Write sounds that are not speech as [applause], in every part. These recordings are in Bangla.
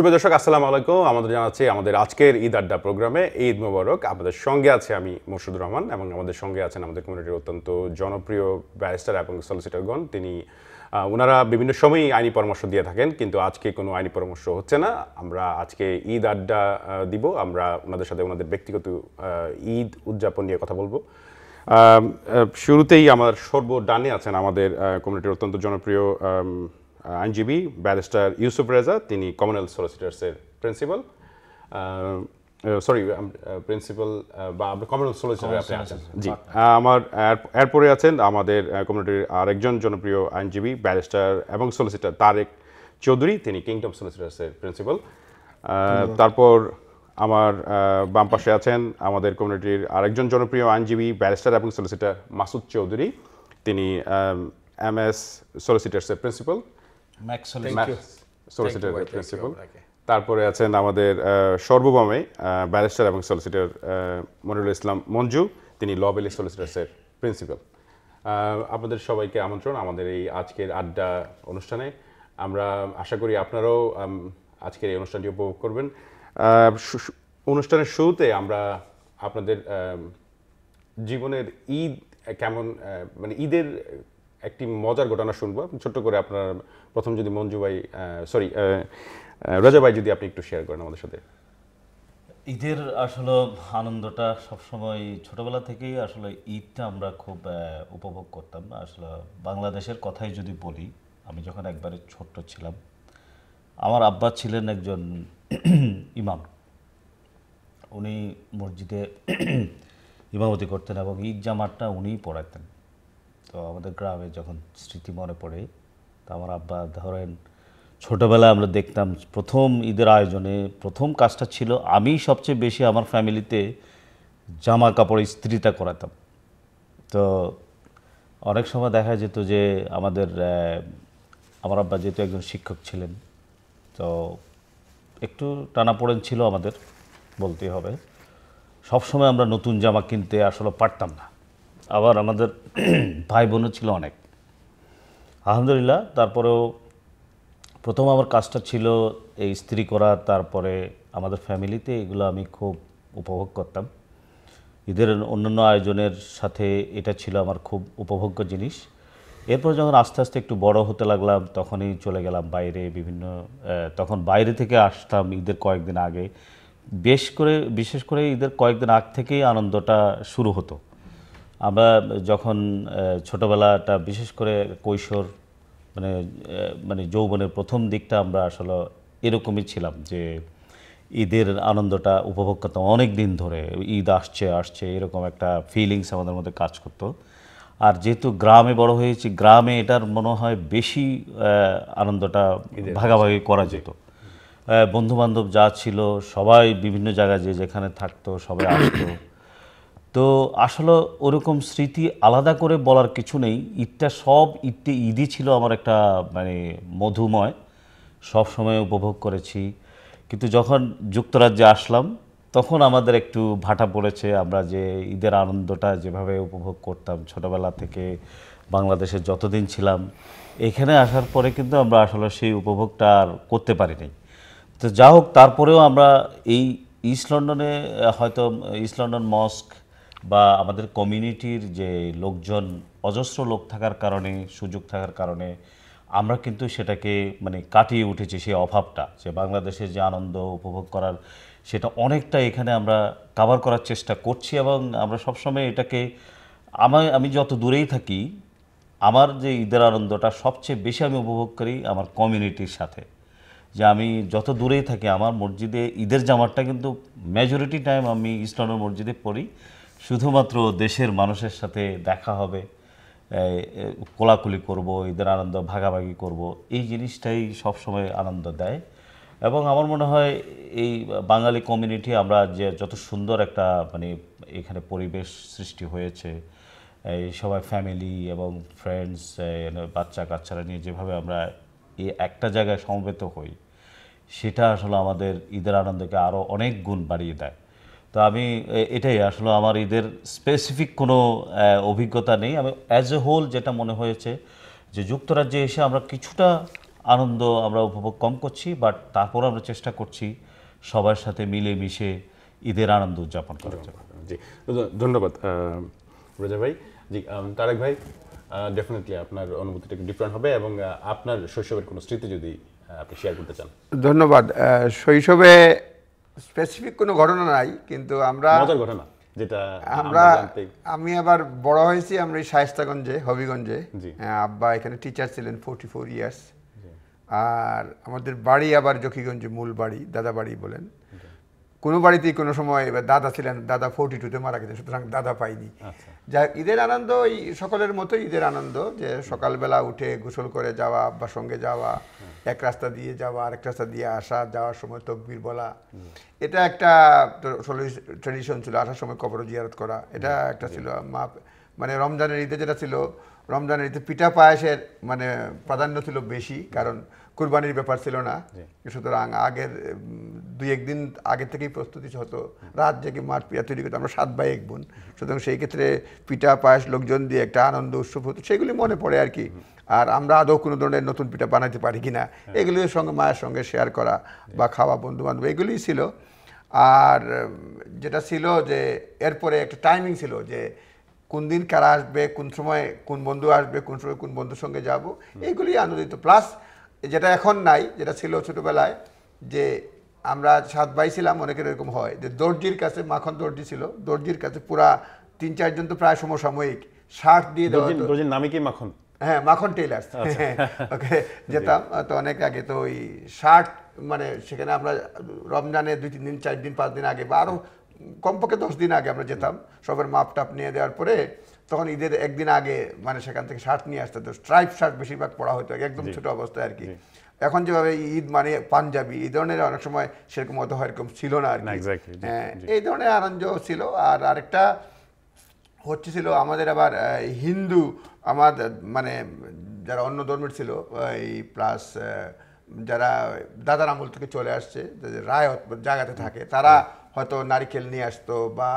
শুভ দর্শক আসসালাম আলাইকুম আমাদের জানাচ্ছি আমাদের আজকের ঈদ আড্ডা প্রোগ্রামে ঈদ মোবারক আমাদের সঙ্গে আছে আমি মোর্শুদুর রহমান এবং আমাদের সঙ্গে আছেন আমাদের কমিউনিটির অত্যন্ত জনপ্রিয় ব্যারিস্টার এবং সলিসিটরগণ তিনি ওনারা বিভিন্ন সময়ই আইনি পরামর্শ দিয়ে থাকেন কিন্তু আজকে কোনো আইনি পরামর্শ হচ্ছে না আমরা আজকে ঈদ আড্ডা দিব আমরা ওনাদের সাথে ওনাদের ব্যক্তিগত ঈদ উদযাপন নিয়ে কথা বলবো শুরুতেই আমার সর্ব ডানে আছেন আমাদের কমিউনিটির অত্যন্ত জনপ্রিয় আইনজীবী ব্যারিস্টার ইউসুফ রেজা তিনি কমনওয়েলথ সলিসিটার্সের প্রিন্সিপাল সরি প্রিন্সিপাল বা কমনওয়েলথ সলিসিটার আপনি আছেন জি আচ্ছা। আমার এরপরে আছেন আমাদের কমিউনিটির আরেকজন জনপ্রিয় আইনজীবী ব্যারিস্টার এবং সলিসিটার তারেক চৌধুরী তিনি কিংডম সলিসিটার্সের প্রিন্সিপাল তারপর আমার বাম পাশে আছেন আমাদের কমিউনিটির আরেকজন জনপ্রিয় আইনজীবী ব্যারিস্টার এবং সলিসিটার মাসুদ চৌধুরী তিনি এম এস সলিসিটার্সের প্রিন্সিপাল প্রিন্সিপাল তারপরে আছেন আমাদের সর্বভৌমে ব্যারিস্টার এবং সলিসিটার মনিরুল ইসলাম মঞ্জু তিনি ল বেলি সলিসিটার্সের প্রিন্সিপাল আপনাদের সবাইকে আমন্ত্রণ আমাদের এই আজকের আড্ডা অনুষ্ঠানে আমরা আশা করি আপনারাও আজকের এই অনুষ্ঠানটি উপভোগ করবেন অনুষ্ঠানের শুরুতে আমরা আপনাদের জীবনের ঈদ কেমন মানে ঈদের একটি মজার ঘটনা শুনবো ছোট্ট করে আপনার প্রথম যদি মঞ্জু ভাই সরি রাজা ভাই যদি আপনি একটু শেয়ার করেন আমাদের সাথে ঈদের আসলে আনন্দটা সবসময় ছোটবেলা থেকেই আসলে ঈদটা আমরা খুব উপভোগ করতাম আসলে বাংলাদেশের কথাই যদি বলি আমি যখন একবারে ছোট্ট ছিলাম আমার আব্বা ছিলেন একজন [clears throat] ইমাম উনি মসজিদে [clears throat] ইমামতি করতেন এবং ঈদ জামাতটা উনিই পড়াতেন তো আমাদের গ্রামে যখন স্মৃতি মনে পড়ে তো আমার আব্বা ধরেন ছোটোবেলায় আমরা দেখতাম প্রথম ঈদের আয়োজনে প্রথম কাজটা ছিল আমি সবচেয়ে বেশি আমার ফ্যামিলিতে জামা কাপড় ইস্ত্রিটা করাতাম তো অনেক সময় দেখা যেত যে আমাদের আমার আব্বা যেহেতু একজন শিক্ষক ছিলেন তো একটু টানাপোড়েন ছিল আমাদের বলতে হবে সবসময় আমরা নতুন জামা কিনতে আসলে পারতাম না আবার আমাদের ভাই বোনও ছিল অনেক আলহামদুলিল্লাহ তারপরেও প্রথম আমার কাজটা ছিল এই স্ত্রী করা তারপরে আমাদের ফ্যামিলিতে এগুলো আমি খুব উপভোগ করতাম ঈদের অন্যান্য আয়োজনের সাথে এটা ছিল আমার খুব উপভোগ্য জিনিস এরপর যখন আস্তে আস্তে একটু বড় হতে লাগলাম তখনই চলে গেলাম বাইরে বিভিন্ন তখন বাইরে থেকে আসতাম ঈদের কয়েকদিন আগে বেশ করে বিশেষ করে ঈদের কয়েকদিন আগ থেকেই আনন্দটা শুরু হতো আমরা যখন ছোটোবেলাটা বিশেষ করে কৈশোর মানে মানে যৌবনের প্রথম দিকটা আমরা আসলে এরকমই ছিলাম যে ঈদের আনন্দটা উপভোগ করতাম অনেক দিন ধরে ঈদ আসছে আসছে এরকম একটা ফিলিংস আমাদের মধ্যে কাজ করতো আর যেহেতু গ্রামে বড় হয়েছি গ্রামে এটার মনে হয় বেশি আনন্দটা ভাগাভাগি করা যেত বন্ধুবান্ধব যা ছিল সবাই বিভিন্ন জায়গায় যে যেখানে থাকতো সবাই আসতো তো আসলে ওরকম স্মৃতি আলাদা করে বলার কিছু নেই ঈদটা সব ঈদটি ঈদই ছিল আমার একটা মানে মধুময় সব সময় উপভোগ করেছি কিন্তু যখন যুক্তরাজ্যে আসলাম তখন আমাদের একটু ভাটা পড়েছে আমরা যে ঈদের আনন্দটা যেভাবে উপভোগ করতাম ছোটোবেলা থেকে বাংলাদেশে যতদিন ছিলাম এখানে আসার পরে কিন্তু আমরা আসলে সেই উপভোগটা আর করতে পারিনি তো যা হোক তারপরেও আমরা এই ইস্ট লন্ডনে হয়তো ইস্ট লন্ডন মস্ক বা আমাদের কমিউনিটির যে লোকজন অজস্র লোক থাকার কারণে সুযোগ থাকার কারণে আমরা কিন্তু সেটাকে মানে কাটিয়ে উঠেছি সেই অভাবটা যে বাংলাদেশের যে আনন্দ উপভোগ করার সেটা অনেকটা এখানে আমরা কাভার করার চেষ্টা করছি এবং আমরা সবসময় এটাকে আমার আমি যত দূরেই থাকি আমার যে ঈদের আনন্দটা সবচেয়ে বেশি আমি উপভোগ করি আমার কমিউনিটির সাথে যে আমি যত দূরেই থাকি আমার মসজিদে ঈদের জামারটা কিন্তু মেজরিটি টাইম আমি ইসলামের মসজিদে পড়ি শুধুমাত্র দেশের মানুষের সাথে দেখা হবে কোলাকুলি করব ঈদের আনন্দ ভাগাভাগি করব এই জিনিসটাই সবসময় আনন্দ দেয় এবং আমার মনে হয় এই বাঙালি কমিউনিটি আমরা যে যত সুন্দর একটা মানে এখানে পরিবেশ সৃষ্টি হয়েছে এই সবাই ফ্যামিলি এবং ফ্রেন্ডস বাচ্চা কাচ্চারা নিয়ে যেভাবে আমরা এই একটা জায়গায় সমবেত হই সেটা আসলে আমাদের ঈদের আনন্দকে আরও অনেক গুণ বাড়িয়ে দেয় তো আমি এটাই আসলে আমার ঈদের স্পেসিফিক কোনো অভিজ্ঞতা নেই আমি অ্যাজ এ হোল যেটা মনে হয়েছে যে যুক্তরাজ্যে এসে আমরা কিছুটা আনন্দ আমরা উপভোগ কম করছি বাট তারপর আমরা চেষ্টা করছি সবার সাথে মিলে মিশে ঈদের আনন্দ উদযাপন করার জন্য জি ধন্যবাদ রোজা ভাই জি তারেক ভাই ডেফিনেটলি আপনার অনুভূতিটা একটু ডিফারেন্ট হবে এবং আপনার শৈশবের কোনো স্মৃতি যদি আপনি শেয়ার করতে চান ধন্যবাদ শৈশবে স্পেসিফিক কোনো ঘটনা নাই কিন্তু আমরা যেটা আমরা আমি আবার বড় হয়েছি আমরা শায়স্তাগঞ্জে হবিগঞ্জে আব্বা এখানে টিচার ছিলেন ফোর্টি ফোর ইয়ার্স আর আমাদের বাড়ি আবার জকিগঞ্জে মূল বাড়ি দাদা বাড়ি বলেন কোনো বাড়িতেই কোনো সময় এবার দাদা ছিলেন দাদা ফোর্টি টুতে মারা গেছে সুতরাং দাদা পাইনি আচ্ছা। যা ঈদের আনন্দ এই সকলের মতোই ঈদের আনন্দ যে সকালবেলা উঠে গোসল করে যাওয়া বা সঙ্গে যাওয়া এক রাস্তা দিয়ে যাওয়া আরেক রাস্তা দিয়ে আসা যাওয়ার সময় তকবির বলা এটা একটা ট্রেডিশন ছিল আসার সময় কবর জিয়ারত করা এটা একটা ছিল মা মানে রমজানের ঈদে যেটা ছিল রমজানের ঈদে পিঠা পায়েসের মানে প্রাধান্য ছিল বেশি কারণ কুরবানির ব্যাপার ছিল না সুতরাং আগের দুই একদিন আগে থেকেই প্রস্তুতি হতো রাত জেগে মাঠ পিঠা তৈরি করতো আমরা সাত বাই এক বোন সুতরাং সেই ক্ষেত্রে পিঠা পায়েস লোকজন দিয়ে একটা আনন্দ উৎসব হতো সেগুলি মনে পড়ে আর কি আর আমরা আদৌ কোনো ধরনের নতুন পিঠা বানাতে পারি কি না হ্যাঁ। এগুলির সঙ্গে মায়ের সঙ্গে শেয়ার করা বা খাওয়া বন্ধু বান্ধব এগুলিই ছিল আর যেটা ছিল যে এরপরে একটা টাইমিং ছিল যে কোন দিন কারা আসবে কোন সময় কোন বন্ধু আসবে কোন সময় কোন বন্ধুর সঙ্গে যাব এগুলি আনন্দিত প্লাস যেটা এখন নাই যেটা ছিল ছোটোবেলায় যে আমরা সাত ভাই ছিলাম অনেকের এরকম হয় যে দর্জির কাছে মাখন দর্জি ছিল দর্জির কাছে পুরা তিন চারজন তো প্রায় সমসাময়িক শার্ট দিয়ে দেওয়া নামে কি মাখন হ্যাঁ মাখন টেইলার্স আচ্ছা। [laughs] ওকে যেতাম তো অনেক আগে তো ওই শার্ট মানে সেখানে আমরা রমজানে দুই তিন দিন চার দিন পাঁচ দিন আগে বা আরও কমপক্ষে দশ দিন আগে আমরা যেতাম সবের মাপ টাপ নিয়ে দেওয়ার পরে তখন ঈদের একদিন আগে মানে সেখান থেকে শার্ট নিয়ে আসতে হতো স্ট্রাইপ শার্ট বেশিরভাগ পড়া হতো একদম ছোট অবস্থায় আর কি এখন যেভাবে ঈদ মানে পাঞ্জাবি এই ধরনের অনেক সময় সেরকম অত এরকম ছিল না আর কি হ্যাঁ, এই ধরনের আনন্দ ছিল আর আরেকটা হচ্ছে ছিল আমাদের আবার হিন্দু আমার মানে যারা অন্য ধর্মের ছিল এই প্লাস যারা দাদার আমল থেকে চলে আসছে রায় জায়গাতে থাকে তারা হয়তো নারিকেল নিয়ে আসতো বা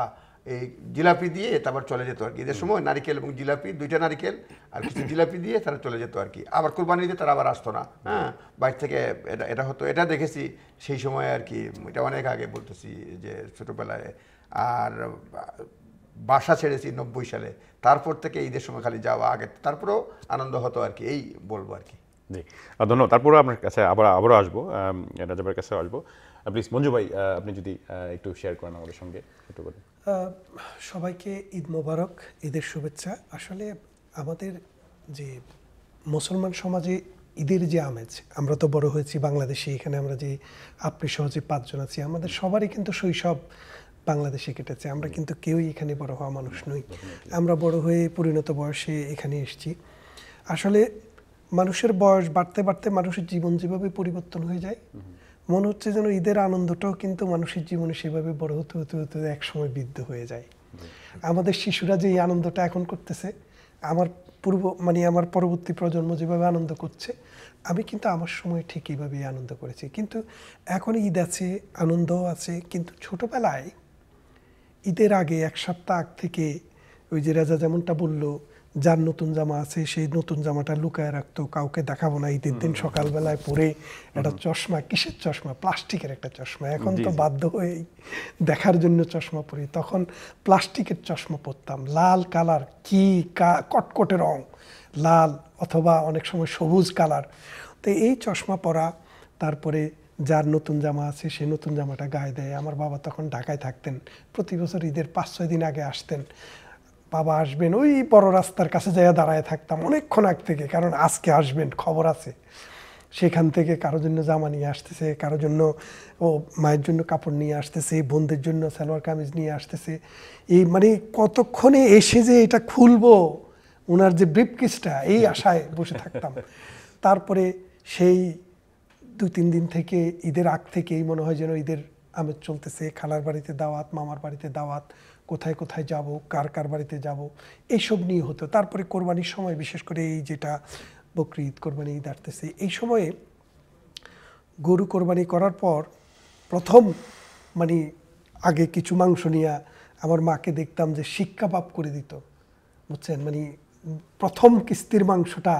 এই জিলাপি দিয়ে তারপর চলে যেত আর কি এদের সময় নারিকেল এবং জিলাপি দুইটা নারিকেল আর কিছু জিলাপি দিয়ে তারা চলে যেত আর কি আবার কোরবানি দিয়ে তারা আবার আসতো না হ্যাঁ বাইর থেকে এটা এটা হতো এটা দেখেছি সেই সময় আর কি এটা অনেক আগে বলতেছি যে ছোটোবেলায় আর বাসা ছেড়েছি নব্বই সালে তারপর থেকে ঈদের সময় খালি যাওয়া আগে তারপরেও আনন্দ হতো আর কি এই বলবো আর কি জি ধন্যবাদ তারপরে আপনার কাছে আবার আবারও আসবো রাজাবের কাছে আসবো প্লিজ মঞ্জু ভাই আপনি যদি একটু শেয়ার করেন আমাদের সঙ্গে একটু বলুন সবাইকে ঈদ মোবারক ঈদের শুভেচ্ছা আসলে আমাদের যে মুসলমান সমাজে ঈদের যে আমেজ আমরা তো বড় হয়েছি বাংলাদেশে এখানে আমরা যে আপনি সহজে পাঁচজন আছি আমাদের সবারই কিন্তু শৈশব বাংলাদেশে কেটেছে আমরা কিন্তু কেউই এখানে বড় হওয়া মানুষ নই আমরা বড় হয়ে পরিণত বয়সে এখানে এসেছি আসলে মানুষের বয়স বাড়তে বাড়তে মানুষের জীবন যেভাবে পরিবর্তন হয়ে যায় মনে হচ্ছে যেন ঈদের আনন্দটাও কিন্তু মানুষের জীবনে সেভাবে বড় হতে হতে হতে এক সময় বৃদ্ধ হয়ে যায় আমাদের শিশুরা যে এই আনন্দটা এখন করতেছে আমার পূর্ব মানে আমার পরবর্তী প্রজন্ম যেভাবে আনন্দ করছে আমি কিন্তু আমার সময় ঠিক এইভাবেই আনন্দ করেছি কিন্তু এখন ঈদ আছে আনন্দও আছে কিন্তু ছোটোবেলায় ঈদের আগে এক সপ্তাহ আগ থেকে ওই যে রাজা যেমনটা বললো যার নতুন জামা আছে সেই নতুন জামাটা লুকায় রাখতো কাউকে দেখাবো না ঈদের দিন সকালবেলায় পরে একটা চশমা কিসের চশমা প্লাস্টিকের একটা চশমা এখন তো বাধ্য হয়েই দেখার জন্য চশমা পরি তখন প্লাস্টিকের চশমা পরতাম লাল কালার কি কটকটে রং লাল অথবা অনেক সময় সবুজ কালার তো এই চশমা পরা তারপরে যার নতুন জামা আছে সে নতুন জামাটা গায়ে দেয় আমার বাবা তখন ঢাকায় থাকতেন প্রতি বছর ঈদের পাঁচ ছয় দিন আগে আসতেন বাবা আসবেন ওই বড় রাস্তার কাছে যাইয়া দাঁড়ায় থাকতাম অনেকক্ষণ আগ থেকে কারণ আজকে আসবেন খবর আছে সেখান থেকে কারো জন্য জামা নিয়ে আসতেছে কারো জন্য ও মায়ের জন্য কাপড় নিয়ে আসতেছে বোনদের জন্য সালোয়ার কামিজ নিয়ে আসতেছে এই মানে কতক্ষণে এসে যে এটা খুলবো ওনার যে ব্রিপকিসটা এই আশায় বসে থাকতাম তারপরে সেই দু তিন দিন থেকে ঈদের আগ থেকেই মনে হয় যেন ঈদের আমেজ চলতেছে খালার বাড়িতে দাওয়াত মামার বাড়িতে দাওয়াত কোথায় কোথায় যাব কার কার বাড়িতে যাব এইসব নিয়ে হতো তারপরে কোরবানির সময় বিশেষ করে এই যেটা বকরি ঈদ কোরবানি ঈদ আসতেছে এই সময়ে গরু কোরবানি করার পর প্রথম মানে আগে কিছু মাংস নিয়ে আমার মাকে দেখতাম যে শিক্ষা পাপ করে দিত বুঝছেন মানে প্রথম কিস্তির মাংসটা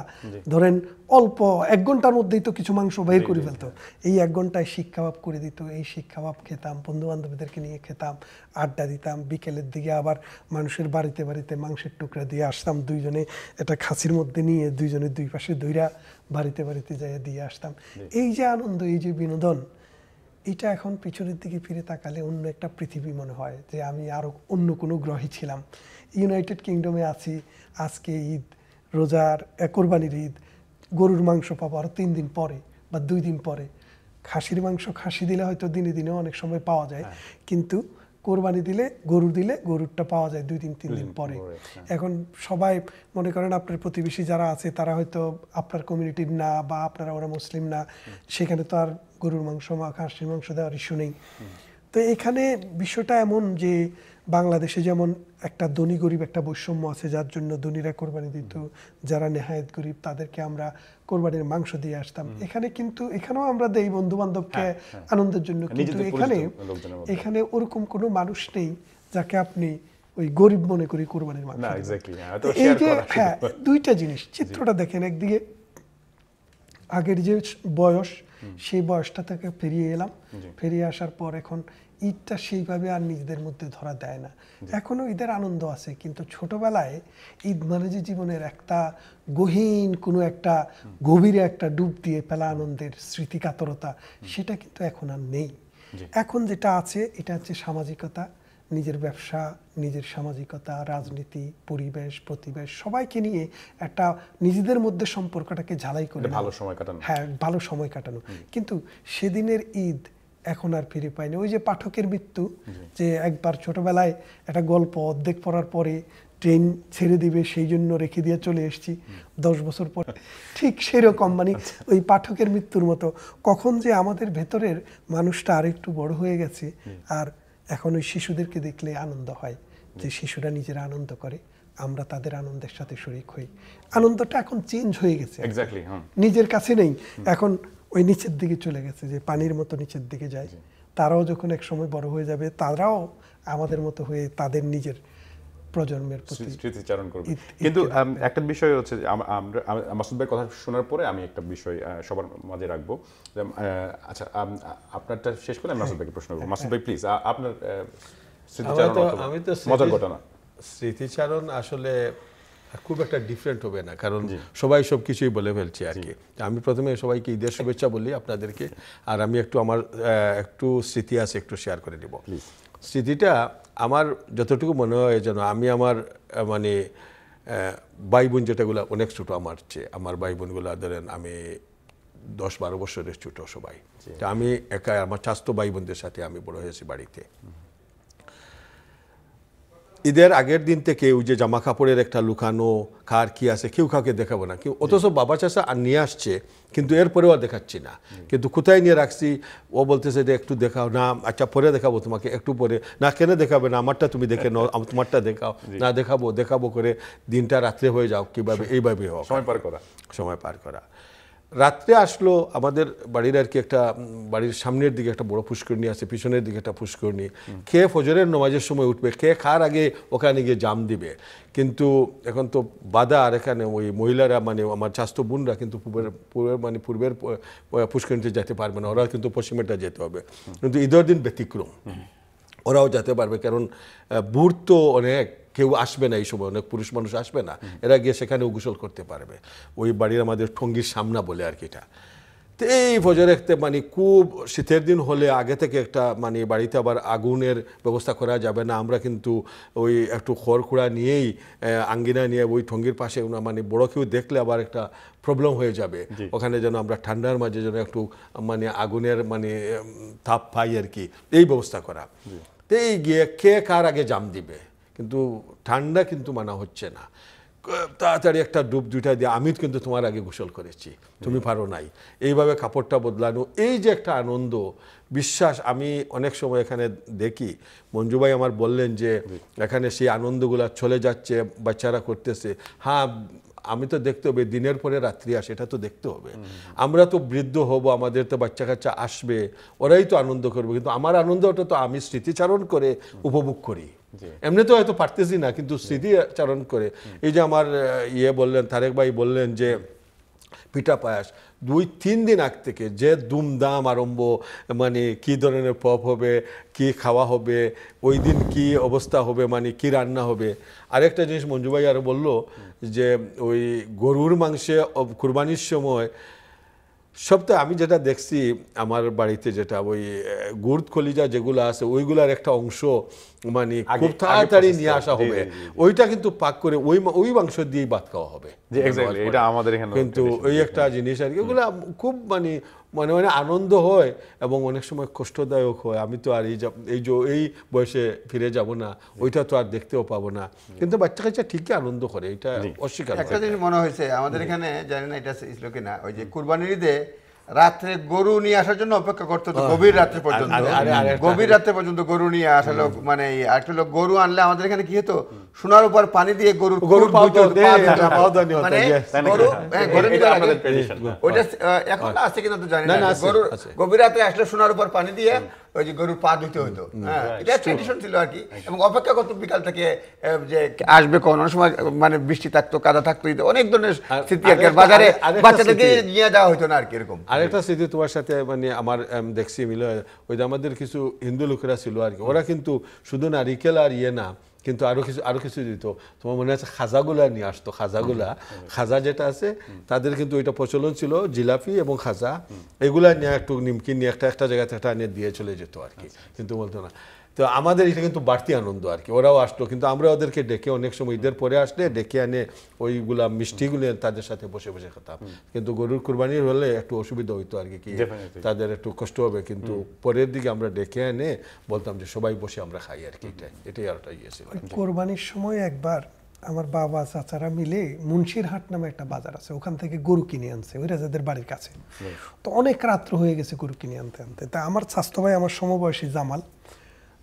ধরেন অল্প এক ঘন্টার মধ্যেই তো কিছু মাংস বের করে ফেলতো এই এক ঘন্টায় শিক্ষাভাব করে দিত এই শিক্ষাভাব খেতাম বন্ধু বান্ধবীদেরকে নিয়ে খেতাম আড্ডা দিতাম বিকেলের দিকে আবার মানুষের বাড়িতে বাড়িতে মাংসের টুকরা দিয়ে আসতাম দুইজনে এটা খাসির মধ্যে নিয়ে দুইজনে দুই পাশে দুইরা বাড়িতে বাড়িতে যাইয়া দিয়ে আসতাম এই যে আনন্দ এই যে বিনোদন এটা এখন পিছনের দিকে ফিরে তাকালে অন্য একটা পৃথিবী মনে হয় যে আমি আরও অন্য কোনো গ্রহে ছিলাম ইউনাইটেড কিংডমে আছি আজকে ঈদ রোজার কোরবানির ঈদ গরুর মাংস পাবো আরও তিন দিন পরে বা দুই দিন পরে খাসির মাংস খাসি দিলে হয়তো দিনে দিনে অনেক সময় পাওয়া যায় হ্যাঁ। কিন্তু কোরবানি দিলে গরু দিলে গরুরটা পাওয়া যায় দুই দিন তিন দিন পরে হ্যাঁ। এখন সবাই মনে করেন আপনার প্রতিবেশী যারা আছে তারা হয়তো আপনার কমিউনিটির না বা আপনারা ওরা মুসলিম না সেখানে তো আর গরুর মাংস বা খাসির মাংস দেওয়ার ইস্যু নেই তো এখানে বিষয়টা এমন যে বাংলাদেশে যেমন একটা ধনী গরিব একটা বৈষম্য আছে যার জন্য ধনীরা কোরবানি দিত যারা নেহায়ত গরিব তাদেরকে আমরা কোরবানির মাংস দিয়ে আসতাম এখানে কিন্তু এখানেও আমরা দেই বন্ধু বান্ধবকে হ্যাঁ, হ্যাঁ। আনন্দের জন্য কিন্তু এখানে এখানে ওরকম কোনো মানুষ নেই যাকে আপনি ওই গরিব মনে করি কোরবানির মাংস হ্যাঁ, এই যে হ্যাঁ দুইটা জিনিস চিত্রটা দেখেন একদিকে আগের যে বয়স সেই বয়সটা থেকে ফিরিয়ে এলাম ফিরিয়ে আসার পর এখন ঈদটা সেইভাবে আর নিজেদের মধ্যে ধরা দেয় না এখনও ঈদের আনন্দ আছে কিন্তু ছোটবেলায় ঈদ মানে যে জীবনের একটা গহীন কোনো একটা গভীরে একটা ডুব দিয়ে ফেলা আনন্দের স্মৃতিকাতরতা সেটা কিন্তু এখন আর নেই এখন যেটা আছে এটা হচ্ছে সামাজিকতা নিজের ব্যবসা নিজের সামাজিকতা রাজনীতি পরিবেশ প্রতিবেশ সবাইকে নিয়ে একটা নিজেদের মধ্যে সম্পর্কটাকে ঝালাই করে ভালো সময় কাটানো হ্যাঁ ভালো সময় কাটানো কিন্তু সেদিনের ঈদ এখন আর ফিরে পাইনি ওই যে পাঠকের মৃত্যু যে একবার ছোটবেলায় একটা গল্প অর্ধেক পড়ার পরে ট্রেন ছেড়ে দিবে সেই জন্য রেখে দিয়ে চলে এসছি দশ বছর পর ঠিক সেরকম মানে ওই পাঠকের মৃত্যুর মতো কখন যে আমাদের ভেতরের মানুষটা আর একটু বড় হয়ে গেছে আর এখন ওই শিশুদেরকে দেখলে আনন্দ হয় যে শিশুরা নিজেরা আনন্দ করে আমরা তাদের আনন্দের সাথে শরিক হই আনন্দটা এখন চেঞ্জ হয়ে গেছে হ্যাঁ। নিজের কাছে নেই এখন ওই নিচের দিকে চলে গেছে যে পানির মতো নিচের দিকে যায় তারাও যখন এক সময় বড় হয়ে যাবে তারাও আমাদের মতো হয়ে তাদের নিজের প্রজন্মের স্মৃতিচারণ করবে কিন্তু একটা বিষয় হচ্ছে মাসুদ ভাই কথা শোনার পরে আমি একটা বিষয় সবার মাঝে রাখবো আচ্ছা আপনারটা শেষ করে মাসুদ হ্যাঁ। ভাইকে প্রশ্ন করবো হ্যাঁ, মাসুদ হ্যাঁ। ভাই প্লিজ আপনার স্মৃতিচারণ মজার ঘটনা স্মৃতিচারণ আসলে খুব একটা ডিফারেন্ট হবে না কারণ সবাই সব কিছুই বলে ফেলছে আর কি আমি প্রথমে সবাইকে ঈদের শুভেচ্ছা বলি আপনাদেরকে আর আমি একটু আমার একটু স্মৃতি আছে একটু শেয়ার করে নেব স্মৃতিটা আমার যতটুকু মনে হয় যেন আমি আমার মানে ভাই বোন যেটাগুলো অনেক ছোটো আমার চেয়ে আমার ভাই বোনগুলো ধরেন আমি দশ বারো বছরের ছোটো সবাই আমি একা আমার স্বাস্থ্য ভাই বোনদের সাথে আমি বড় হয়েছি বাড়িতে ঈদের আগের দিন থেকে ওই যে জামা কাপড়ের একটা লুকানো কার কি আছে কেউ কাউকে দেখাবো না কেউ অথচ বাবা চাষা আর নিয়ে আসছে কিন্তু এরপরেও আর দেখাচ্ছি না কিন্তু কোথায় নিয়ে রাখছি ও বলতেছে যে একটু দেখাও না আচ্ছা পরে দেখাবো তোমাকে একটু পরে না কেন দেখাবে না আমারটা তুমি দেখে নাও তোমারটা দেখাও না দেখাবো দেখাবো করে দিনটা রাত্রে হয়ে যাও কীভাবে এইভাবে হোক সময় পার করা সময় পার করা রাত্রে আসলো আমাদের বাড়ির আর কি একটা বাড়ির সামনের দিকে একটা বড় পুষ্করণী আছে পিছনের দিকে একটা পুষ্করণী খেয়ে ফজরের নমাজের সময় উঠবে খেয়ে খাওয়ার আগে ওখানে গিয়ে জাম দিবে কিন্তু এখন তো বাদা আর এখানে ওই মহিলারা মানে আমার স্বাস্থ্য বোনরা কিন্তু পূর্বের পূর্বের মানে পূর্বের পুষ্করণীতে যেতে পারবে না ওরা কিন্তু পশ্চিমেরটা যেতে হবে কিন্তু ঈদের দিন ব্যতিক্রম ওরাও যেতে পারবে কারণ বুট তো অনেক কেউ আসবে না এই সময় অনেক পুরুষ মানুষ আসবে না এরা গিয়ে সেখানে গোসল করতে পারবে ওই বাড়ির আমাদের ঠঙ্গির সামনা বলে আর কি এটা তো এই ফজরেখতে মানে খুব শীতের দিন হলে আগে থেকে একটা মানে বাড়িতে আবার আগুনের ব্যবস্থা করা যাবে না আমরা কিন্তু ওই একটু খড়খুড়া নিয়েই আঙ্গিনা নিয়ে ওই ঠঙ্গির পাশে মানে বড় কেউ দেখলে আবার একটা প্রবলেম হয়ে যাবে ওখানে যেন আমরা ঠান্ডার মাঝে যেন একটু মানে আগুনের মানে তাপ পাই আর কি এই ব্যবস্থা করা এই গিয়ে কে কার আগে জাম দিবে কিন্তু ঠান্ডা কিন্তু মানা হচ্ছে না তাড়াতাড়ি একটা ডুব দুইটা দিয়ে আমি কিন্তু তোমার আগে গোসল করেছি তুমি পারো নাই এইভাবে কাপড়টা বদলানো এই যে একটা আনন্দ বিশ্বাস আমি অনেক সময় এখানে দেখি মঞ্জুভাই আমার বললেন যে এখানে সেই আনন্দগুলা চলে যাচ্ছে বাচ্চারা করতেছে হ্যাঁ আমি তো দেখতে হবে দিনের পরে রাত্রি আসে এটা তো দেখতে হবে আমরা তো বৃদ্ধ হব আমাদের তো বাচ্চা কাচ্চা আসবে ওরাই তো আনন্দ করবে কিন্তু আমার আনন্দটা তো আমি স্মৃতিচারণ করে উপভোগ করি এমনি তো হয়তো পারতেছি না কিন্তু স্মৃতিচারণ করে এই যে আমার ইয়ে বললেন তারেক ভাই বললেন যে পিঠা পায়াস দুই তিন দিন আগ থেকে যে দুমদাম আরম্ভ মানে কি ধরনের পপ হবে কি খাওয়া হবে ওই দিন কি অবস্থা হবে মানে কি রান্না হবে আরেকটা জিনিস মঞ্জুভাই আরও বললো যে ওই গরুর মাংসে কুরবানির সময় সপ্তাহে আমি যেটা দেখছি আমার বাড়িতে যেটা ওই গুর্দ কলিজা যেগুলো আছে ওইগুলার একটা অংশ মানে খুব তাড়াতাড়ি নিয়ে আসা হবে ওইটা কিন্তু পাক করে ওই ওই মাংস দিয়েই বাদ খাওয়া হবে কিন্তু ওই একটা জিনিস আর কি ওগুলো খুব মানে মানে মানে আনন্দ হয় এবং অনেক সময় কষ্টদায়ক হয় আমি তো আর এই এই যে এই বয়সে ফিরে যাব না ওইটা তো আর দেখতেও পাবো না কিন্তু বাচ্চা কাচ্চা ঠিকই আনন্দ করে এটা অস্বীকার একটা জিনিস মনে হয়েছে আমাদের এখানে জানি না এটা ছিল কিনা ওই যে কুরবানির ঈদে রাত্রে গরু নিয়ে আসার জন্য অপেক্ষা করতে হতো গভীর রাত্রে পর্যন্ত গভীর রাত্রে পর্যন্ত গরু নিয়ে আসা লোক মানে আরেকটা লোক গরু আনলে আমাদের এখানে কি হতো সোনার উপর পানি দিয়ে মানে গরু হ্যাঁ, গরু ওইটা এখন আছে কিনা তো জানি না গরু গভীর রাত্রে আসলে সোনার উপর পানি দিয়ে ওই যে গরুর পা ধুতে হইতো হ্যাঁ, এটা ট্রেডিশন ছিল আর কি এবং অপেক্ষা করতো বিকাল থেকে যে আসবে কোন অনেক সময় মানে বৃষ্টি থাকতো কাদা থাকতো অনেক ধরনের স্মৃতি আর কি বাজারে বাচ্চাদেরকে নিয়ে যাওয়া হইতো না আর কি এরকম আরেকটা স্মৃতি তোমার সাথে মানে আমার দেখছি মিলে ওই যে আমাদের কিছু হিন্দু লোকেরা ছিল আর কি ওরা কিন্তু শুধু নারিকেল আর ইয়ে না কিন্তু আরও কিছু আরো কিছু দিত তোমার মনে আছে খাজাগুলা নিয়ে আসতো খাজাগুলা খাজা যেটা আছে তাদের কিন্তু ওইটা প্রচলন ছিল জিলাপি এবং খাজা এগুলা নিয়ে একটু নিমকি নিয়ে একটা একটা জায়গা থেকে একটা নিয়ে দিয়ে চলে যেত আর কি আচ্ছা, আচ্ছা। কিন্তু বলতো না তো আমাদের এটা কিন্তু বাড়তি আনন্দ আর কি ওরাও আসলো কিন্তু আমরা ওদেরকে ডেকে অনেক সময় ঈদের পরে আসলে ডেকে আনে ওইগুলা মিষ্টিগুলো তাদের সাথে বসে বসে খেতাম কিন্তু গরুর কোরবানি হলে একটু অসুবিধা হইতো আর কি তাদের একটু কষ্ট হবে কিন্তু পরের দিকে আমরা ডেকে আনে বলতাম যে সবাই বসে আমরা খাই আর কি এটাই এটাই আরটা ইয়ে কোরবানির সময় একবার আমার বাবা চাচারা মিলে মুন্সিরহাট নামে একটা বাজার আছে ওখান থেকে গরু কিনে আনছে ওই রাজাদের বাড়ির কাছে তো অনেক রাত্র হয়ে গেছে গরু কিনে আনতে আনতে তা আমার স্বাস্থ্য ভাই আমার সমবয়সী জামাল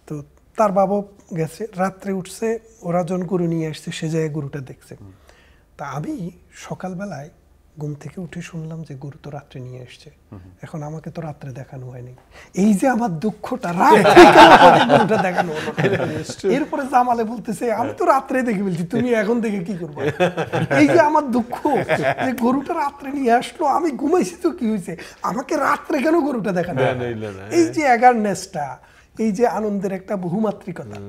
তো তার বাবাও গেছে রাত্রে উঠছে ওরা জন গুরু নিয়ে আসছে সে জায়গায় গুরুটা দেখছে তা আমি সকালবেলায় ঘুম থেকে উঠে শুনলাম যে গুরু তো রাত্রে নিয়ে এসছে এখন আমাকে তো রাত্রে দেখানো হয়নি এই যে আমার দুঃখটা রাত্রে দেখানো এরপরে জামালে বলতেছে আমি তো রাত্রে দেখে বলছি তুমি এখন দেখে কি করবো এই যে আমার দুঃখ যে গরুটা রাত্রে নিয়ে আসলো আমি ঘুমাইছি তো কি হয়েছে আমাকে রাত্রে কেন গরুটা দেখানো এই যে অ্যাগারনেসটা এই যে আনন্দের একটা বহুমাত্রিকতা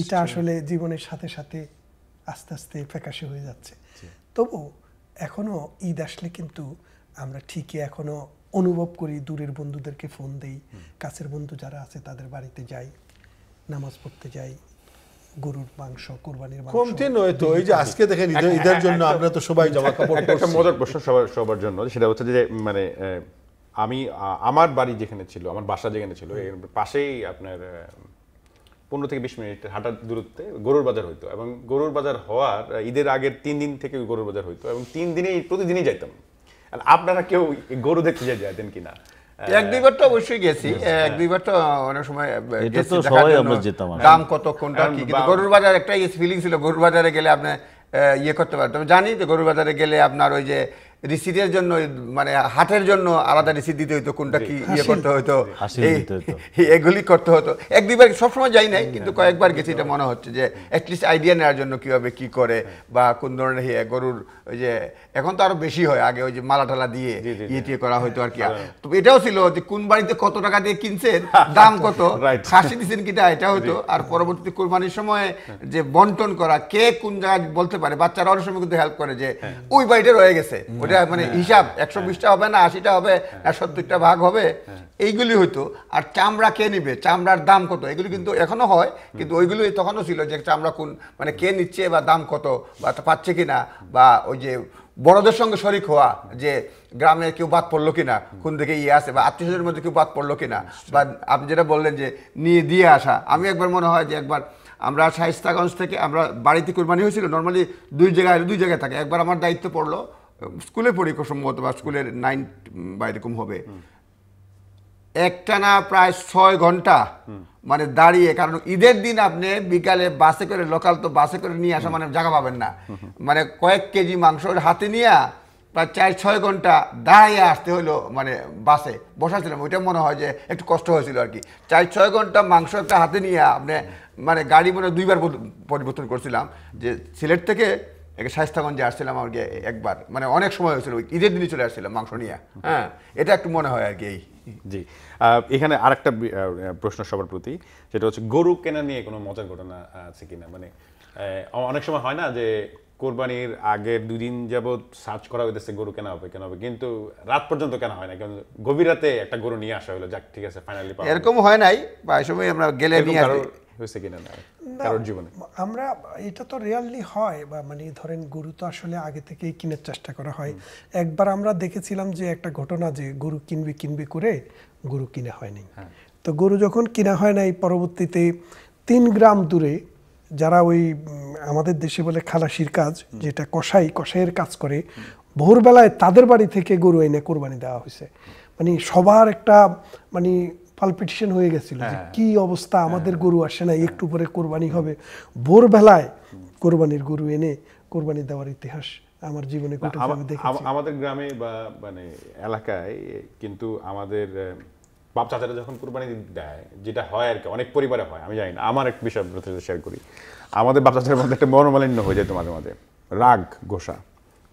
এটা আসলে জীবনের সাথে সাথে আস্তে আস্তে ফ্যাকাশে হয়ে যাচ্ছে তবু এখনো ঈদ আসলে কিন্তু আমরা ঠিকই এখনো অনুভব করি দূরের বন্ধুদেরকে ফোন দেই কাছের বন্ধু যারা আছে তাদের বাড়িতে যাই নামাজ পড়তে যাই গরুর মাংস কোরবানির মাংস কমতে নয় তো এই যে আজকে দেখেন ঈদের জন্য আমরা তো সবাই জামা কাপড় একটা মজার প্রশ্ন সবার সবার জন্য সেটা হচ্ছে যে মানে আমি আমার বাড়ি যেখানে ছিল আমার বাসা যেখানে ছিল এর পাশেই আপনার পনেরো থেকে বিশ মিনিট হাঁটার দূরত্বে গরুর বাজার হইতো এবং গরুর বাজার হওয়ার ঈদের আগের তিন দিন থেকে গরুর বাজার হইতো এবং তিন দিনেই প্রতিদিনই যাইতাম আপনারা কেউ গরু দেখতে যাই যেতেন কিনা এক দুইবার তো অবশ্যই গেছি এক দুইবার তো অনেক সময় দাম কত কোনটা কি গরুর বাজার একটাই ফিলিং ছিল গরুর বাজারে গেলে আপনি ইয়ে করতে পারতেন জানি যে গরুর বাজারে গেলে আপনার ওই যে রিসিটের জন্য মানে হাটের জন্য আলাদা রিসিট দিতে হইতো কোনটা কি ইয়ে করতে হইতো [laughs] এগুলি করতে হতো এক দুইবার সবসময় যাই নাই কিন্তু কয়েকবার গেছি এটা মনে হচ্ছে যে অ্যাটলিস্ট আইডিয়া নেওয়ার জন্য কিভাবে কি করে বা কোন ধরনের ইয়ে গরুর ওই যে এখন তো আরো বেশি হয় আগে ওই যে মালা টালা দিয়ে ইয়ে টিয়ে করা হইতো আর কি হ্যাঁ। তো এটাও ছিল যে কোন বাড়িতে কত টাকা দিয়ে কিনছেন [laughs] দাম কত খাসি দিচ্ছেন কিটা এটা হইতো আর পরবর্তীতে কোরবানির সময় যে বন্টন করা কে কোন জায়গায় বলতে পারে বাচ্চারা অনেক সময় কিন্তু হেল্প করে যে হ্যাঁ। ওই বাড়িটা রয়ে গেছে ওটা হ্যাঁ, মানে হ্যাঁ, হিসাব হ্যাঁ, একশো বিশটা হবে না আশিটা হবে একশো দুইটা ভাগ হবে এইগুলি হইতো আর চামড়া কে নিবে চামড়ার দাম কত এগুলি কিন্তু এখনো হয় কিন্তু ওইগুলি তখনও ছিল যে চামড়া কোন মানে কে নিচ্ছে বা দাম কত বা পাচ্ছে কিনা বা ওই যে বড়দের সঙ্গে শরিক হওয়া যে গ্রামে কেউ বাদ পড়লো কিনা কোন দিকে ইয়ে আছে বা স্বজনের মধ্যে কেউ বাদ পড়লো কিনা বা আপনি যেটা বললেন যে নিয়ে দিয়ে আসা আমি একবার মনে হয় যে একবার আমরা শাইস্তাগঞ্জ থেকে আমরা বাড়িতে কুরবানি হয়েছিল নর্মালি দুই জায়গায় দুই জায়গায় থাকে একবার আমার দায়িত্ব পড়লো স্কুলে পড়ি সম্ভবত বা স্কুলের নাইন বা এরকম হবে একটানা প্রায় ছয় ঘন্টা মানে দাঁড়িয়ে কারণ ঈদের দিন আপনি বিকালে বাসে করে লোকাল তো বাসে করে নিয়ে আসা মানে জায়গা পাবেন না মানে কয়েক কেজি মাংস হাতে নিয়ে প্রায় চার ছয় ঘন্টা দাঁড়িয়ে আসতে হলো মানে বাসে বসাছিলাম ওইটা মনে হয় যে একটু কষ্ট হয়েছিল আর কি চার ছয় ঘন্টা মাংস একটা হাতে নিয়ে আপনি মানে গাড়ি মনে দুইবার পরিবর্তন করছিলাম যে সিলেট থেকে একে শায়স্তাগঞ্জে আসছিলাম আমাকে একবার মানে অনেক সময় হয়েছিল ঈদের দিনই চলে আসছিলাম মাংস নিয়ে হ্যাঁ এটা একটু মনে হয় আর কি এই জি এখানে আর একটা প্রশ্ন সবার প্রতি সেটা হচ্ছে গরু কেনা নিয়ে কোনো মজার ঘটনা আছে কিনা মানে অনেক সময় হয় না যে কোরবানির আগের দুদিন যাবৎ সার্চ করা হইতেছে গরু কেনা হবে কেনা হবে কিন্তু রাত পর্যন্ত কেনা হয় না কারণ গভীর রাতে একটা গরু নিয়ে আসা হলো যাক ঠিক আছে ফাইনালি এরকম হয় নাই বা সময় আমরা গেলে নিয়ে হয়েছে কিনা না কারোর জীবনে আমরা এটা তো রিয়ালি হয় বা মানে ধরেন গরু তো আসলে আগে থেকেই কিনের চেষ্টা করা হয় একবার আমরা দেখেছিলাম যে একটা ঘটনা যে গরু কিনবে কিনবে করে গরু কিনা হয়নি হ্যাঁ। তো গরু যখন কিনা হয় নাই পরবর্তীতে তিন গ্রাম দূরে যারা ওই আমাদের দেশে বলে খালাসির কাজ যেটা কষাই কষাইয়ের কাজ করে ভোরবেলায় তাদের বাড়ি থেকে গরু এনে কোরবানি দেওয়া হয়েছে মানে সবার একটা মানে পালপিটিশন হয়ে গেছিল হ্যাঁ। কি অবস্থা হ্যাঁ। আমাদের গরু আসে না একটু পরে কোরবানি হবে ভোরবেলায় কোরবানির গরু এনে কোরবানি দেওয়ার ইতিহাস আমার জীবনে আমাদের গ্রামে বা মানে এলাকায় কিন্তু আমাদের বাপ চাচারা যখন কোরবানি দেয় যেটা হয় আর কি অনেক পরিবারে হয় আমি জানি না আমার এক বিষয় শেয়ার করি আমাদের বাপ চাচার মধ্যে একটা মনোমালিন্য হয়ে যায় তোমাদের মাঝে রাগ ঘোষা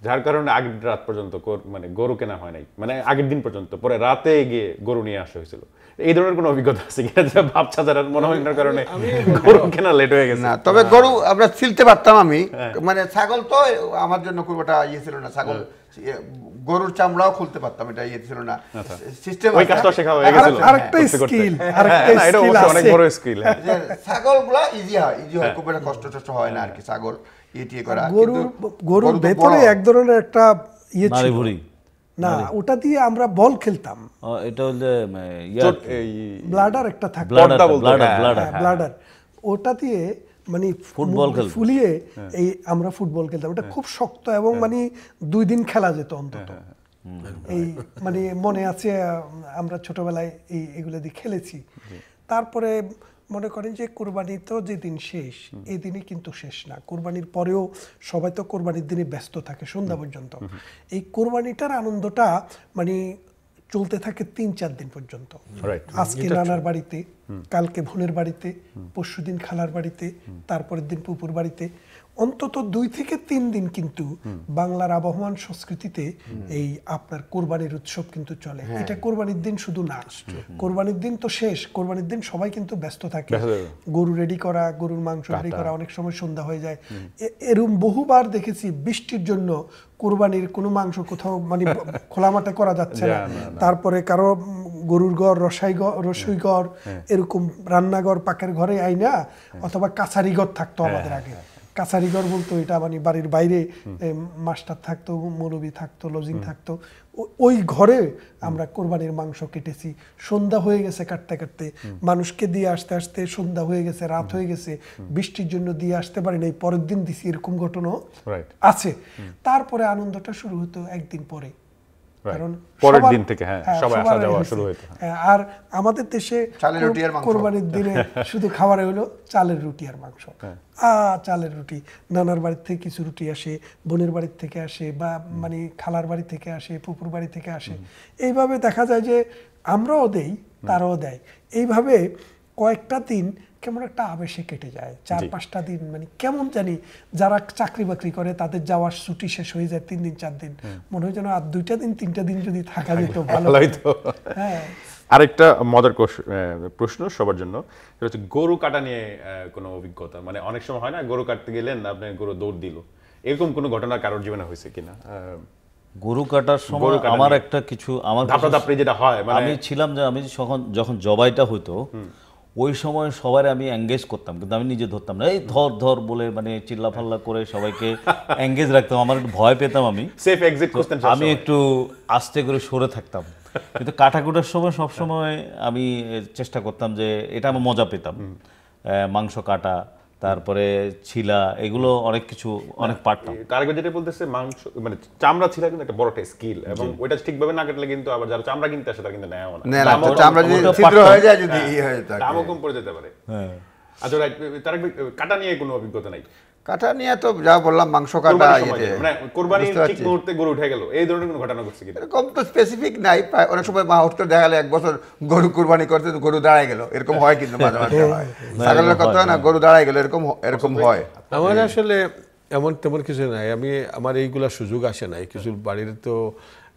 যার কারণে আগের রাত পর্যন্ত মানে গরু কেনা হয় নাই মানে আগের দিন পর্যন্ত পরে রাতে গিয়ে গরু নিয়ে আসা হয়েছিল এই ধরনের কোনো অভিজ্ঞতা আছে কিনা যে ভাব চাচার মনে হয় না কারণে গরু কেনা লেট হয়ে গেছে না তবে গরু আমরা চিলতে পারতাম আমি হ্যাঁ। মানে ছাগল তো আমার জন্য খুব একটা ইয়ে ছিল না ছাগল হ্যাঁ। ইয়ে, গরুর চামড়াও খুলতে পারতাম এটা ইয়ে ছিল না সিস্টেম আচ্ছা। ওই কাজটা শেখা হয়ে গেছিল আরেকটা স্কিল হ্যাঁ, আরেকটা স্কিল আছে অনেক বড় স্কিল ছাগলগুলা ইজি হয় ইজি হয় খুব একটা কষ্ট টষ্ট হয় না আর কি ছাগল গরুর ভেতরে এক ধরনের একটা ইয়ে ছিল না ওটা দিয়ে আমরা বল খেলতাম এটা ইয়ে ব্লাডার একটা থাকে হ্যাঁ, হ্যাঁ, ব্লাডার ওটা দিয়ে মানে ফুটবল ফুলিয়ে হ্যাঁ। এই আমরা ফুটবল খেলতাম ওটা খুব শক্ত এবং মানে দুই দিন খেলা যেত অন্তত এই মানে মনে আছে আমরা ছোটবেলায় এই এগুলো দিয়ে খেলেছি তারপরে মনে করেন যে কোরবানি তো যেদিন শেষ এই দিনই কিন্তু শেষ না কোরবানির পরেও সবাই তো কোরবানির দিনে ব্যস্ত থাকে সন্ধ্যা পর্যন্ত এই কোরবানিটার আনন্দটা মানে চলতে থাকে তিন চার দিন পর্যন্ত আজকে নানার বাড়িতে কালকে বোনের বাড়িতে পরশু দিন খালার বাড়িতে তারপরের দিন পুপুর বাড়িতে অন্তত দুই থেকে তিন দিন কিন্তু বাংলার আবহমান সংস্কৃতিতে এই আপনার কোরবানির উৎসব কিন্তু চলে হ্যাঁ। এটা কোরবানির দিন শুধু না কোরবানির দিন তো শেষ কোরবানির দিন সবাই কিন্তু ব্যস্ত থাকে গরু রেডি করা গরুর মাংস রেডি করা অনেক সময় সন্ধ্যা হয়ে যায় এরম বহুবার দেখেছি বৃষ্টির জন্য কোরবানির কোনো মাংস কোথাও মানে [laughs] খোলামাটে করা যাচ্ছে না তারপরে কারো গরুর ঘর রসাই রসই ঘর হ্যাঁ। হ্যাঁ। এরকম রান্নাঘর পাকের ঘরে আইনা অথবা কাছারি ঘর থাকতো আমাদের আগে কাছারিগড় বলতো এটা মানে বাড়ির বাইরে মাস্টার থাকতো মৌলবী থাকতো লজিং থাকতো ওই ঘরে আমরা কোরবানির মাংস কেটেছি সন্ধ্যা হয়ে গেছে কাটতে কাটতে মানুষকে দিয়ে আসতে আসতে সন্ধ্যা হয়ে গেছে রাত হয়ে গেছে বৃষ্টির জন্য দিয়ে আসতে পারি পরের দিন দিছি এরকম ঘটনাও আছে তারপরে আনন্দটা শুরু হতো একদিন পরে কারণ পরের দিন থেকে হ্যাঁ, হ্যাঁ সবাই আসা যাওয়া শুরু হ্যাঁ, আর আমাদের দেশে দিনে হ্যাঁ। শুধু খাবারে হলো চালের রুটি আর মাংস আ চালের রুটি নানার বাড়ির থেকে কিছু রুটি আসে বোনের বাড়ির থেকে আসে বা মানে খালার বাড়ি থেকে আসে পুকুর বাড়ি থেকে আসে এইভাবে দেখা যায় যে আমরাও দেই তারাও দেয় এইভাবে কয়েকটা দিন কেমন একটা আবেশে কেটে যায় চার পাঁচটা দিন মানে কেমন জানি যারা চাকরি বাকরি করে তাদের যাওয়ার ছুটি শেষ হয়ে যায় তিন দিন চার দিন মনে হয় যেন আর দুইটা দিন তিনটা দিন যদি থাকা যেত ভালো হইতো হ্যাঁ, হ্যাঁ আরেকটা মজার প্রশ্ন সবার জন্য সেটা হচ্ছে গরু কাটা নিয়ে কোনো অভিজ্ঞতা মানে অনেক সময় হয় না গরু কাটতে গেলেন আপনি গরু দৌড় দিল এরকম কোনো ঘটনা কারোর জীবনে হয়েছে কিনা গরু কাটার সময় আমার একটা কিছু আমার যেটা হয় মানে আমি ছিলাম যে আমি যখন যখন জবাইটা হতো ওই সময় সবার আমি এঙ্গেজ করতাম কিন্তু আমি নিজে ধরতাম না এই ধর ধর বলে মানে চিল্লাফাল্লা করে সবাইকে এঙ্গেজ রাখতাম আমার একটু ভয় পেতাম আমি সেফ এক্সিট করতাম আমি একটু আস্তে করে সরে থাকতাম কিন্তু কাটাকুটার সময় সবসময় আমি চেষ্টা করতাম যে এটা আমি মজা পেতাম মাংস কাটা তারপরে ছিলা এগুলো অনেক কিছু অনেক পারতাম আগে যেটা বলতেছে মাংস মানে চামড়া ছিলা কিন্তু একটা বড় স্কিল এবং ওইটা ঠিকভাবে না কাটলে কিন্তু আবার যারা চামড়া কিনতে আসে তারা কিন্তু নেয় না চামড়া যদি ছিদ্র হয়ে যায় হ্যাঁ, যদি ই হয়ে যায় দামও কম পড়ে যেতে পারে হ্যাঁ আচ্ছা তার কাটা নিয়ে কোনো অভিজ্ঞতা নাই কাটা নিয়ে তো যা বললাম মাংস কাটা কোরবানির মানে ঠিক মুহূর্তে গরু উঠে গেল এই ধরনের কোনো ঘটনা ঘটছে কিনা এরকম তো স্পেসিফিক নাই প্রায় অনেক সময় মা হঠাৎ দেখা গেল এক বছর গরু কুরবানি করতে গরু দাঁড়ায় গেল এরকম হয় কিন্তু মাঝে মাঝে হ্যাঁ। হয় ছাগলের কথা না গরু দাঁড়ায় গেল এরকম এরকম আচ্ছা, হয় আচ্ছা। আমার আসলে এমন তেমন কিছু নাই আমি আমার এইগুলা সুযোগ আসে নাই কিছু বাড়ির তো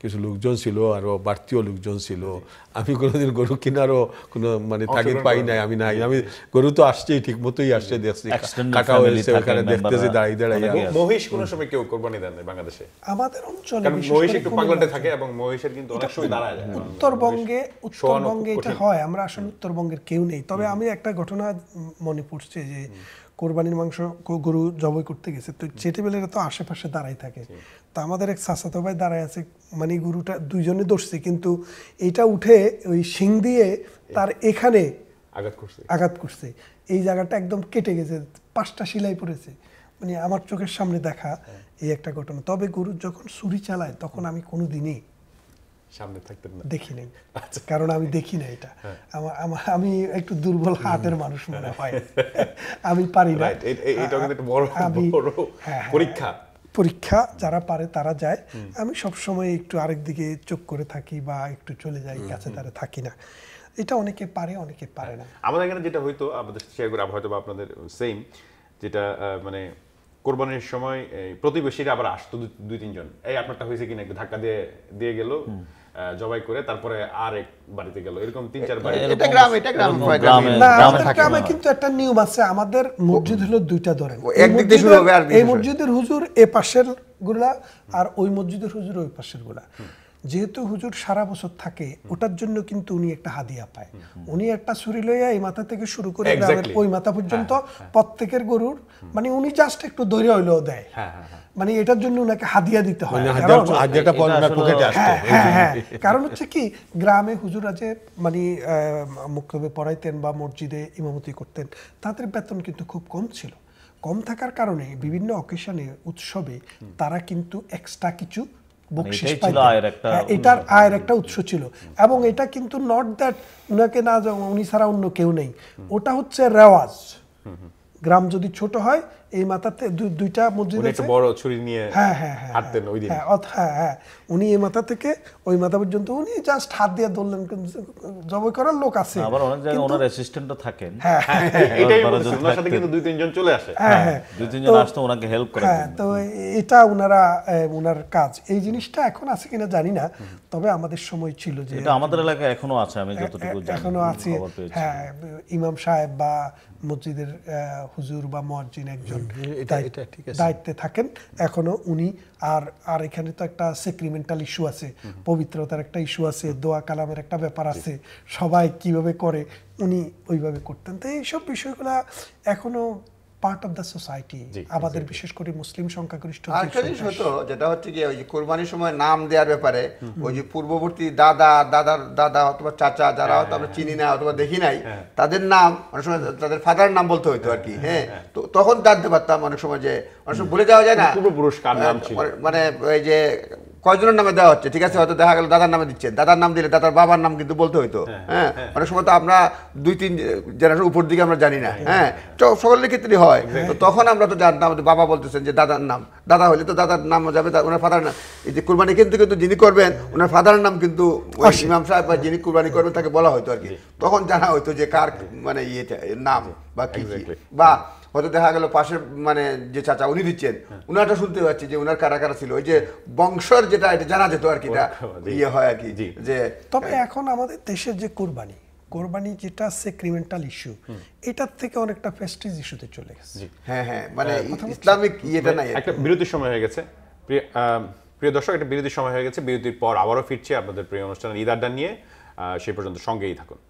কিছু লোকজন ছিল আরো বাড়তিও লোকজন ছিল আমি কোনোদিন গরু কেনারও কোনো মানে তাগিদ পাই নাই আমি নাই আমি গরু তো আসছেই ঠিক মতোই আসছে দেখছি কাটা হয়েছে ওখানে দেখতেছি দাঁড়িয়ে দাঁড়িয়ে মহিষ কোনো সময় কেউ কোরবানি দেন বাংলাদেশে আমাদের অঞ্চলে মহিষ একটু পাগলাটে থাকে এবং মহিষের কিন্তু অনেক সময় দাঁড়ায় যায় উত্তরবঙ্গে উত্তরবঙ্গে এটা হয় আমরা আসলে উত্তরবঙ্গের কেউ নেই তবে আমি একটা ঘটনা মনে পড়ছে যে কোরবানির মাংস গরু জবাই করতে গেছে তো চেটে বেলেরা তো আশেপাশে দাঁড়াই থাকে তা আমাদের এক সাসাতো ভাই দাঁড়ায় আছে মানে গুরুটা দুইজনে দৌড়ছে কিন্তু এটা উঠে ওই শিং দিয়ে তার এখানে আঘাত করছে আঘাত করছে এই জায়গাটা একদম কেটে গেছে পাঁচটা সেলাই পড়েছে মানে আমার চোখের সামনে দেখা হ্যাঁ। এই একটা ঘটনা তবে গরু যখন ছুরি চালায় তখন আমি কোনো দিনই সামনে থাকতেন না দেখি নাই আচ্ছা। কারণ আমি দেখি না এটা হ্যাঁ। আমার আমি একটু দুর্বল হাতের মানুষ মনে হয় হ্যাঁ। আমি পারি না এটা একটা বড় পরীক্ষা পরীক্ষা যারা পারে তারা যায় আমি সব সময় একটু আরেক দিকে চোখ করে থাকি বা একটু চলে যাই কাছে তারা থাকি না এটা অনেকে পারে অনেকে পারে না হ্যাঁ, আমাদের এখানে যেটা হয়তো আমাদের শেয়ার করে হয়তো বা আপনাদের সেম যেটা মানে কোরবানির সময় প্রতিবেশীরা আবার আসতো দুই তিনজন এই আপনারটা হয়েছে কিনা একটু ধাক্কা দিয়ে দিয়ে গেল জবাই করে তারপরে আর এক বাড়িতে গেল এরকম তিন চার বাড়ি এটা গ্রাম এটা গ্রাম গ্রামে কিন্তু একটা নিয়ম আছে আমাদের মসজিদ হলো দুইটা ধরেন একদিক দিয়ে শুরু হবে আর এই মসজিদের হুজুর এ পাশের গুলা আর ওই মসজিদের হুজুর ওই পাশের গুলা যেহেতু হুজুর সারা বছর থাকে ওটার জন্য কিন্তু উনি একটা হাদিয়া পায় উনি একটা ছুরি লইয়া এই মাথা থেকে শুরু করে গ্রামের ওই মাথা পর্যন্ত হ্যাঁ, হ্যাঁ, প্রত্যেকের গরুর হ্যাঁ। মানে উনি জাস্ট একটু দৈর্য হইলেও দেয় মানে এটার জন্য ওনাকে হাদিয়া দিতে হয় মানে হ্যাঁ, হ্যাঁ, হ্যাঁ। কারণ হচ্ছে কি গ্রামে হুজুরা যে মানে মুক্তভাবে পড়াইতেন বা মসজিদে ইমামতি করতেন তাদের বেতন কিন্তু খুব কম ছিল কম থাকার কারণে বিভিন্ন অকেশনে উৎসবে তারা কিন্তু এক্সট্রা কিছু মানে এটার আয়ের একটা উৎস ছিল এবং এটা কিন্তু নট দ্যাট উনাকে না উনি ছাড়া অন্য কেউ নেই ওটা হচ্ছে রেওয়াজ গ্রাম যদি ছোট হয় এই মাথাতে দুইটা মসজিদ আছে বড় ছুরি নিয়ে হ্যাঁ হ্যাঁ, হ্যাঁ, হ্যাঁ হাঁটতেন ওই দিন হ্যাঁ, হ্যাঁ হ্যাঁ উনি এই মাথা থেকে ওই মাথা পর্যন্ত উনি জাস্ট হাত দিয়ে ধরলেন জবাই করার লোক আছে আবার অনেক জায়গায় ওনার অ্যাসিস্ট্যান্টও থাকেন হ্যাঁ এটাই ওনার সাথে কিন্তু দুই তিনজন চলে আসে হ্যাঁ দুই তিনজন আসতো ওনাকে হেল্প করে হ্যাঁ তো এটা ওনারা ওনার কাজ এই জিনিসটা এখন আছে কিনা জানি না তবে আমাদের সময় ছিল যে এটা আমাদের এলাকায় এখনো আছে আমি যতটুকু জানি এখনো আছে হ্যাঁ ইমাম সাহেব বা মসজিদের হুজুর বা মুয়াজ্জিন একজন প্রধান দায়িত্বে থাকেন এখনো উনি আর আর এখানে তো একটা সেক্রিমেন্টাল ইস্যু আছে পবিত্রতার একটা ইস্যু আছে দোয়া কালামের একটা ব্যাপার আছে সবাই কিভাবে করে উনি ওইভাবে করতেন তো এইসব বিষয়গুলা এখনো পার্ট অফ দ্য সোসাইটি আমাদের বিশেষ করে মুসলিম সংখ্যাগরিষ্ঠ আরেকটা হতো যেটা হচ্ছে কি ওই যে কোরবানির সময় নাম দেওয়ার ব্যাপারে ওই যে পূর্ববর্তী দাদা দাদার দাদা অথবা চাচা যারা হ্যাঁ, হয়তো আমরা হ্যাঁ। চিনি না অথবা দেখি নাই হ্যাঁ। তাদের নাম অনেক সময় তাদের ফাদার নাম বলতে হইতো আর কি হ্যাঁ তো তখন জানতে পারতাম অনেক সময় যে অনেক সময় ভুলে যাওয়া যায় না পূর্বপুরুষ মানে, মানে ওই যে কয়জনের নামে দেওয়া হচ্ছে ঠিক আছে হয়তো দেখা গেল দাদার নামে দিচ্ছেন দাদার নাম দিলে দাদার বাবার নাম কিন্তু বলতে হইতো হ্যাঁ, হ্যাঁ, হ্যাঁ, হ্যাঁ। অনেক সময় তো আমরা দুই তিন জেনারেশন উপর দিকে আমরা জানি না হ্যাঁ তো সকলের ক্ষেত্রে হয় তো তখন আমরা তো জানতাম বাবা বলতেছেন যে দাদার নাম দাদা হইলে তো দাদার নাম যাবে ওনার ফাদার নাম এই যে কুরবানি কিন্তু কিন্তু যিনি করবেন ওনার ফাদারের নাম কিন্তু ইমাম সাহেব বা যিনি কুরবানি করবেন তাকে বলা হইতো আর কি তখন জানা হইতো যে কার মানে ইয়ে নাম বা কি বা হয়তো দেখা গেল পাশের মানে যে চাচা উনি দিচ্ছেন হ্যাঁ। উনারটা শুনতে পাচ্ছি যে উনার কারা কারা ছিল ওই যে বংশর যেটা এটা জানা যেত আর কি ইয়ে হয় আর কি যে তবে হ্যাঁ। এখন আমাদের দেশের যে কোরবানি কোরবানি যেটা সেক্রিমেন্টাল ইস্যু এটার থেকে অনেকটা ফেস্টিজ ইস্যুতে চলে গেছে হ্যাঁ হ্যাঁ মানে ইসলামিক ইয়েটা নাই একটা বিরতির সময় হয়ে গেছে প্রিয় দর্শক একটা বিরতির সময় হয়ে গেছে বিরতির পর আবারও ফিরছি আপনাদের প্রিয় অনুষ্ঠান ঈদ নিয়ে সেই পর্যন্ত সঙ্গেই থাকুন